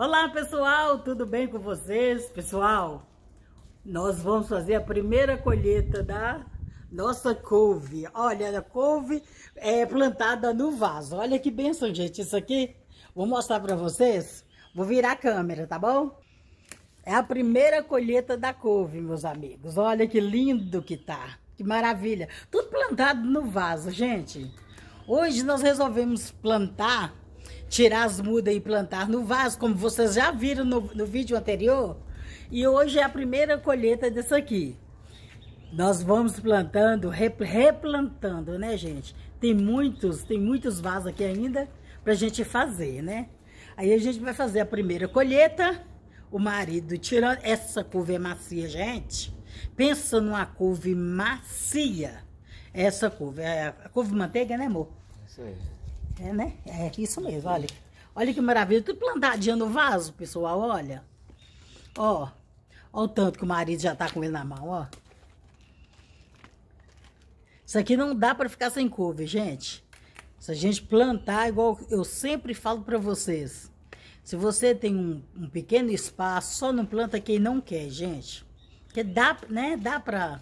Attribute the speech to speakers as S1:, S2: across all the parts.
S1: Olá pessoal, tudo bem com vocês? Pessoal, nós vamos fazer a primeira colheita da nossa couve. Olha, a couve é plantada no vaso. Olha que benção, gente, isso aqui. Vou mostrar para vocês. Vou virar a câmera, tá bom? É a primeira colheita da couve, meus amigos. Olha que lindo que tá. Que maravilha. Tudo plantado no vaso, gente. Hoje nós resolvemos plantar tirar as mudas e plantar no vaso, como vocês já viram no, no vídeo anterior. E hoje é a primeira colheita dessa aqui. Nós vamos plantando, replantando, né, gente? Tem muitos, tem muitos vasos aqui ainda pra gente fazer, né? Aí a gente vai fazer a primeira colheita, o marido tirando... Essa couve é macia, gente. Pensa numa couve macia. Essa couve, é a couve manteiga, né, amor? Isso aí. É, né? É isso mesmo, olha. Olha que maravilha. Tudo plantadinho no vaso, pessoal, olha. Ó, ó o tanto que o marido já tá com ele na mão, ó. Isso aqui não dá pra ficar sem couve, gente. Se a gente plantar, igual eu sempre falo pra vocês. Se você tem um, um pequeno espaço, só não planta quem não quer, gente. Porque dá, né? Dá pra...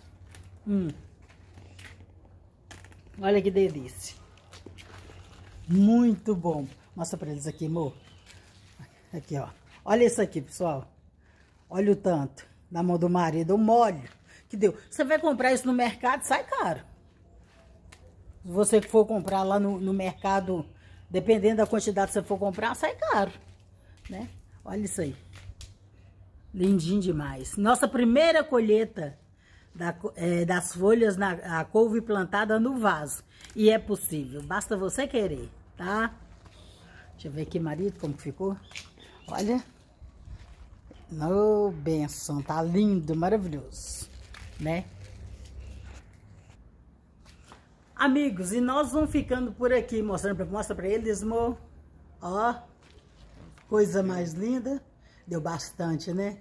S1: Hum. Olha que delícia. Muito bom. Mostra pra eles aqui, amor. Aqui, ó. Olha isso aqui, pessoal. Olha o tanto. Na mão do marido, o molho que deu. Você vai comprar isso no mercado, sai caro. Se você for comprar lá no, no mercado, dependendo da quantidade que você for comprar, sai caro. Né? Olha isso aí. Lindinho demais. Nossa primeira colheita da, é, das folhas na a couve plantada no vaso. E é possível, basta você querer, tá? Deixa eu ver aqui, marido, como ficou. Olha, no benção, tá lindo, maravilhoso, né? Amigos, e nós vamos ficando por aqui, mostrando, mostra pra eles, amor. Ó, coisa mais linda. Deu bastante, né?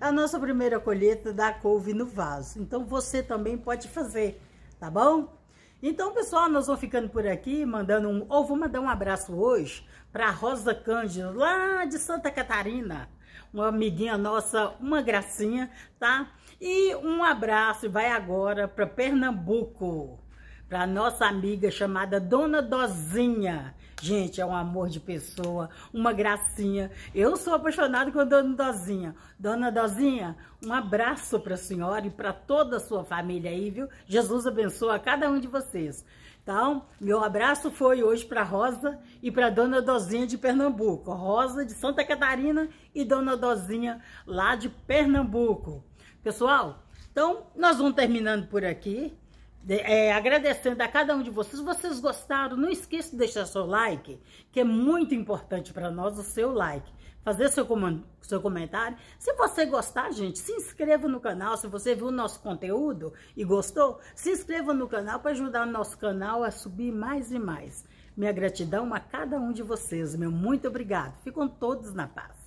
S1: a nossa primeira colheita da couve no vaso. Então você também pode fazer, tá bom? Então, pessoal, nós vamos ficando por aqui, mandando um... Ou vou mandar um abraço hoje para Rosa Cândido, lá de Santa Catarina. Uma amiguinha nossa, uma gracinha, tá? E um abraço, vai agora para Pernambuco para nossa amiga chamada Dona Dozinha. Gente, é um amor de pessoa, uma gracinha. Eu sou apaixonada com a Dona Dozinha. Dona Dozinha, um abraço para a senhora e para toda a sua família aí, viu? Jesus abençoa cada um de vocês. Então, meu abraço foi hoje para Rosa e para Dona Dozinha de Pernambuco. Rosa de Santa Catarina e Dona Dozinha lá de Pernambuco. Pessoal, então nós vamos terminando por aqui é, agradecendo a cada um de vocês. Vocês gostaram? Não esqueça de deixar seu like, que é muito importante para nós o seu like. Fazer seu, com seu comentário. Se você gostar, gente, se inscreva no canal. Se você viu o nosso conteúdo e gostou, se inscreva no canal para ajudar o nosso canal a subir mais e mais. Minha gratidão a cada um de vocês. Meu muito obrigado. Ficam todos na paz.